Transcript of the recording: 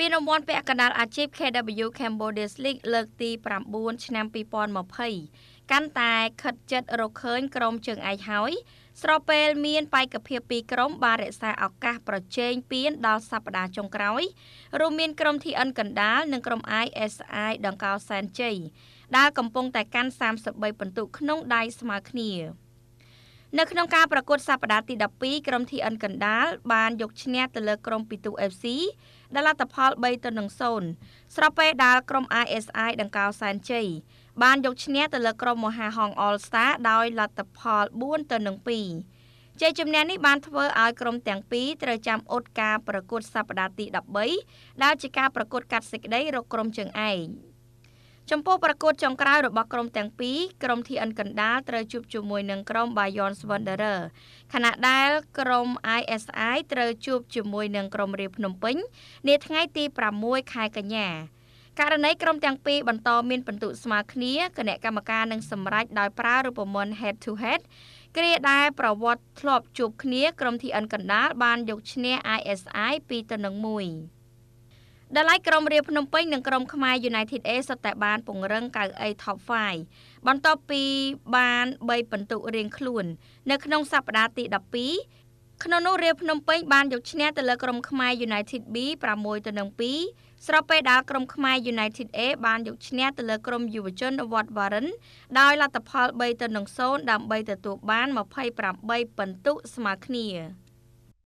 ពីរង្វាន់ពាក់កណ្ដាលអាជីព KW Cambodia League លើកទី9ឆ្នាំ2020កាន់តែ ខិតជិតរកឃើញ ក្រុមជើងឯកហើយស្របពេលមានបេក្ខភាពពីរក្រុមបានរក្សាឱកាស ប្រជែងពានដល់សប្តាហ៍ចុងក្រោយរួមមានក្រុម TN កណ្ដាលនិងក្រុម ISI ដង្កោសែនជ័យដែលកំពុងតែកាន់33ពិន្ទុក្នុងដៃស្មើគ្នា។នៅក្នុងការប្រកួតសប្តាហ៍ទី12ក្រុម TN កណ្ដាលបានយកឈ្នះទៅលើក្រុមពីទូ FC ដែលលទ្ធផល3ទៅ0ស្របពេលដែលក្រុម ISI ដង្កោសែនជ័យបានយកឈ្នះទៅលើក្រុមមហាហង All Star ដោយលទ្ធផល4ទៅ2ជ័យជំនះនេះបានធ្វើឲ្យក្រុមទាំងពីរត្រូវចាំអត់ការប្រកួតសប្តាហ៍ទី13ដែលជាការប្រកួតកាត់សេចក្តីរកក្រុមជើងឯង។ចំពោះប្រកួតចុងក្រោយរបស់ក្រុមទាំងពីរក្រុម TN កណ្ដាលត្រូវជួបជាមួយនឹងក្រុម Bayon Wanderer ខណៈដែលក្រុម ISI ត្រូវជួបជាមួយនឹងក្រុមរាជភ្នំពេញនាថ្ងៃ ទី6ខែកញ្ញាករណីក្រុមទាំងពីរបន្តមានពិន្ទុស្មើគ្នាគណៈកម្មការនឹងសម្រេចដោយប្រើរូបមន្ត head to head គ្រាដែលប្រវត្តិធ្លាប់ជួបគ្នាក្រុម TN កណ្ដាលបានយកឈ្នះ ISI 2ទៅ1ដែលឡៃក្រុមរាពភ្នំពេញនិងក្រុមខ្មែរ United A សុទ្ធតែបាន ពង្រឹងកៅអី Top 5បន្ទាប់ពីបាន3ពិន្ទុរៀងខ្លួន នៅក្នុងសប្តាហ៍ទី12ក្នុងនោះរាពភ្នំពេញបានយកឈ្នះទៅលើក្រុមខ្មែរ United B 6ទៅនឹង2ស្របពេលដែលក្រុមខ្មែរ United A បាន យកឈ្នះទៅលើក្រុមយុវជនវត្តវ៉ារិនដោយលទ្ធផល3ទៅនឹង0ដើម្បីទទួលបាន28ពិន្ទុស្មើគ្នា